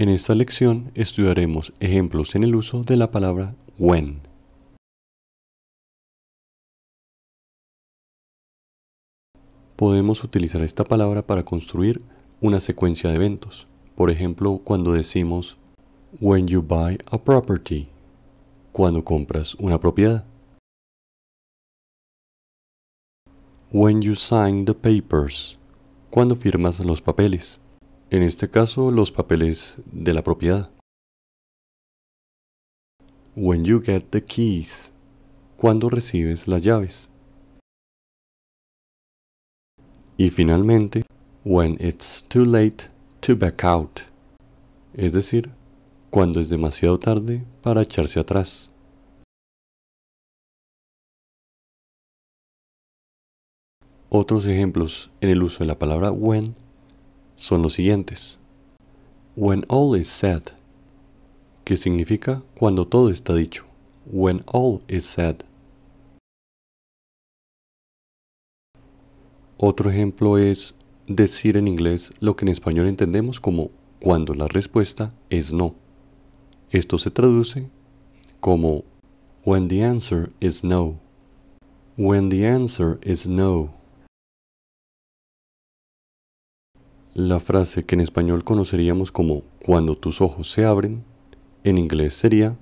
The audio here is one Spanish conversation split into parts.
En esta lección estudiaremos ejemplos en el uso de la palabra when. Podemos utilizar esta palabra para construir una secuencia de eventos. Por ejemplo, cuando decimos when you buy a property, cuando compras una propiedad. When you sign the papers, cuando firmas los papeles en este caso los papeles de la propiedad. When you get the keys, cuando recibes las llaves. Y finalmente, when it's too late to back out, es decir, cuando es demasiado tarde para echarse atrás. Otros ejemplos en el uso de la palabra when son los siguientes. When all is said, que significa cuando todo está dicho. When all is said. Otro ejemplo es decir en inglés lo que en español entendemos como cuando la respuesta es no. Esto se traduce como when the answer is no. When the answer is no. La frase que en español conoceríamos como cuando tus ojos se abren, en inglés sería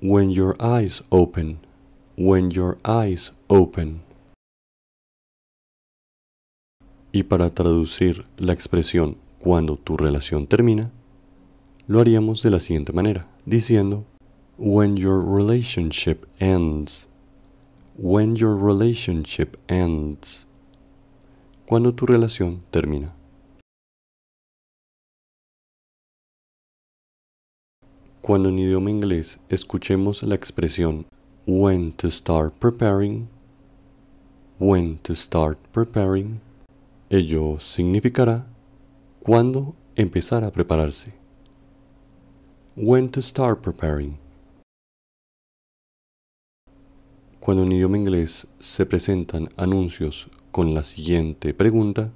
when your eyes open, when your eyes open. Y para traducir la expresión cuando tu relación termina, lo haríamos de la siguiente manera, diciendo when your relationship ends, when your relationship ends, cuando tu relación termina. Cuando en idioma inglés escuchemos la expresión when to start preparing, when to start preparing, ello significará cuándo empezar a prepararse. When to start preparing. Cuando en idioma inglés se presentan anuncios con la siguiente pregunta,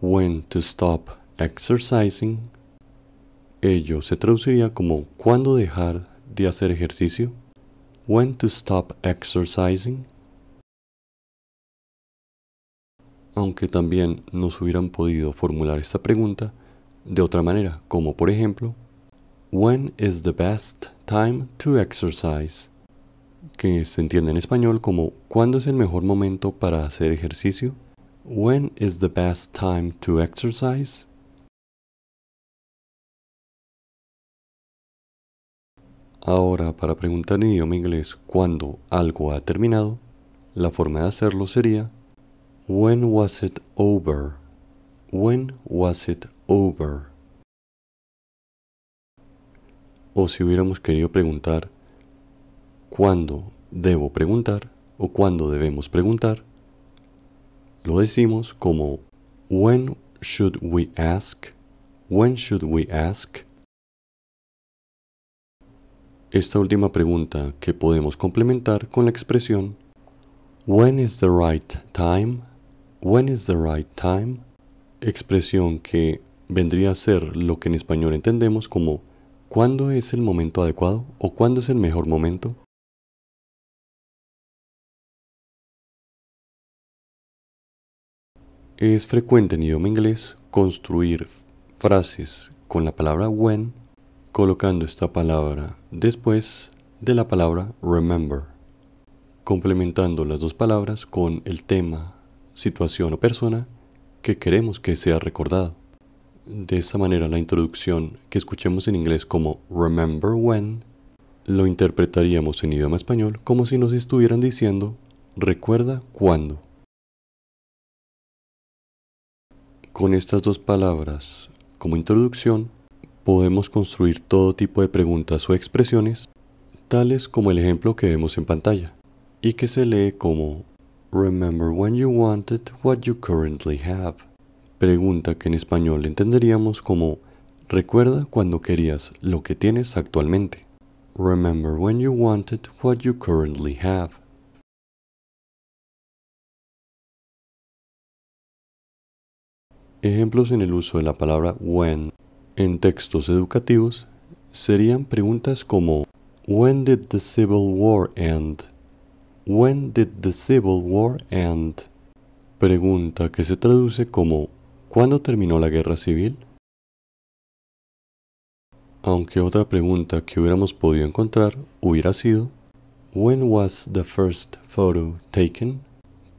when to stop exercising, Ello se traduciría como ¿cuándo dejar de hacer ejercicio? When to stop exercising? Aunque también nos hubieran podido formular esta pregunta de otra manera, como por ejemplo, When is the best time to exercise? Que se entiende en español como ¿cuándo es el mejor momento para hacer ejercicio? When is the best time to exercise? Ahora, para preguntar en idioma inglés cuándo algo ha terminado, la forma de hacerlo sería When was it over? When was it over? O si hubiéramos querido preguntar ¿Cuándo debo preguntar? o ¿Cuándo debemos preguntar? Lo decimos como When should we ask? When should we ask? Esta última pregunta que podemos complementar con la expresión When is the right time? When is the right time? Expresión que vendría a ser lo que en español entendemos como ¿cuándo es el momento adecuado o cuándo es el mejor momento? Es frecuente en idioma inglés construir frases con la palabra when colocando esta palabra después de la palabra remember, complementando las dos palabras con el tema, situación o persona que queremos que sea recordado. De esa manera la introducción que escuchemos en inglés como remember when lo interpretaríamos en idioma español como si nos estuvieran diciendo recuerda cuándo. Con estas dos palabras como introducción podemos construir todo tipo de preguntas o expresiones, tales como el ejemplo que vemos en pantalla, y que se lee como Remember when you wanted what you currently have. Pregunta que en español entenderíamos como Recuerda cuando querías lo que tienes actualmente. Remember when you wanted what you currently have. Ejemplos en el uso de la palabra when en textos educativos serían preguntas como When did the Civil War end? When did the Civil War end? Pregunta que se traduce como ¿Cuándo terminó la guerra civil? Aunque otra pregunta que hubiéramos podido encontrar hubiera sido When was the first photo taken?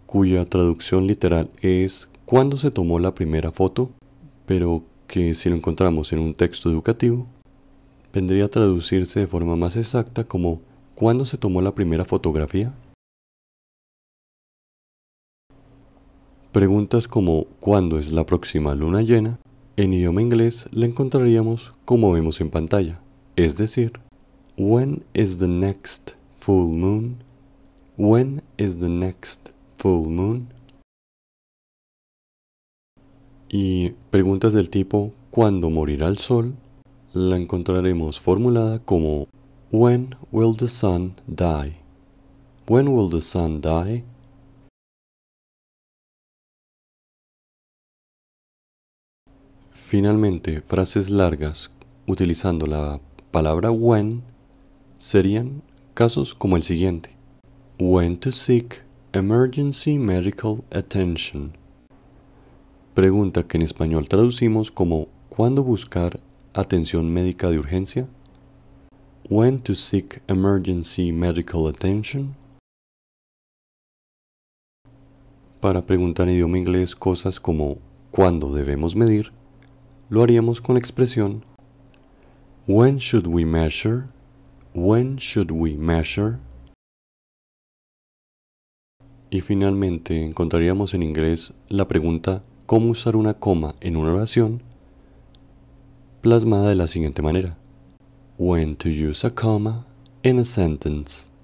cuya traducción literal es ¿Cuándo se tomó la primera foto? Pero que si lo encontramos en un texto educativo, vendría a traducirse de forma más exacta como ¿cuándo se tomó la primera fotografía? Preguntas como ¿cuándo es la próxima luna llena? En idioma inglés la encontraríamos como vemos en pantalla, es decir, When is the next full moon? When is the next full moon? y preguntas del tipo ¿cuándo morirá el sol? la encontraremos formulada como When will the sun die? When will the sun die? Finalmente, frases largas utilizando la palabra when serían casos como el siguiente. When to seek emergency medical attention pregunta que en español traducimos como ¿cuándo buscar atención médica de urgencia? When to seek emergency medical attention? Para preguntar en idioma inglés cosas como ¿cuándo debemos medir? Lo haríamos con la expresión When should we measure? When should we measure? Y finalmente encontraríamos en inglés la pregunta cómo usar una coma en una oración plasmada de la siguiente manera. When to use a comma in a sentence.